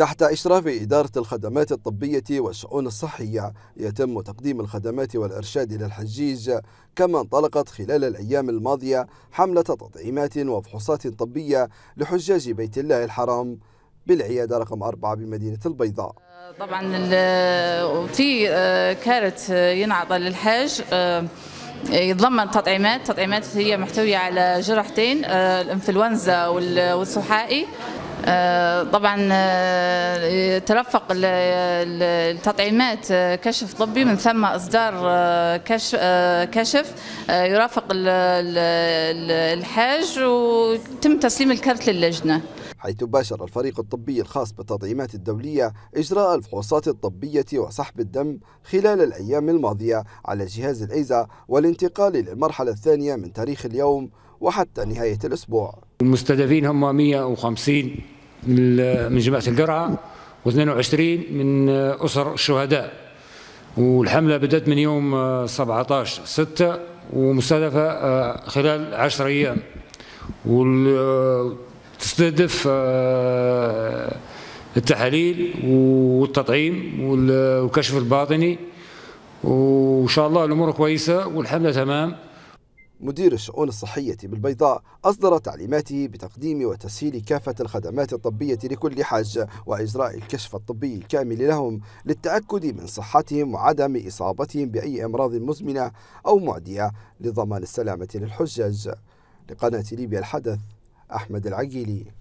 تحت إشراف إدارة الخدمات الطبية والشؤون الصحية يتم تقديم الخدمات والإرشاد إلى الحجيج كما انطلقت خلال الأيام الماضية حملة تطعيمات وفحوصات طبية لحجاج بيت الله الحرام بالعيادة رقم أربعة بمدينة البيضاء طبعا في آه، كارت ينعطى للحاج آه، يتضمن تطعيمات تطعيمات هي محتوية على جرحتين آه، الإنفلونزا والسحائي آه، طبعا آه، ترفق التطعيمات آه، كشف طبي من ثم اصدار كشف كشف يرافق الحاج وتم تسليم الكرت للجنه حيث باشر الفريق الطبي الخاص بالتطعيمات الدولية إجراء الفحوصات الطبية وسحب الدم خلال الأيام الماضية على جهاز الأيزة والانتقال للمرحلة الثانية من تاريخ اليوم وحتى نهاية الأسبوع المستهدفين هم 150 من جماعة القرعة و22 من أسر الشهداء والحملة بدأت من يوم 17 آه، 6 ومستهدفة آه، خلال 10 أيام وتستهدف آه، التحاليل والتطعيم والكشف الباطني وإن شاء الله الأمور كويسة والحملة تمام مدير الشؤون الصحية بالبيضاء أصدر تعليماته بتقديم وتسهيل كافة الخدمات الطبية لكل حاج وإجراء الكشف الطبي الكامل لهم للتأكد من صحتهم وعدم إصابتهم بأي أمراض مزمنة أو معدية لضمان السلامة للحجاج لقناة ليبيا الحدث أحمد العقيلي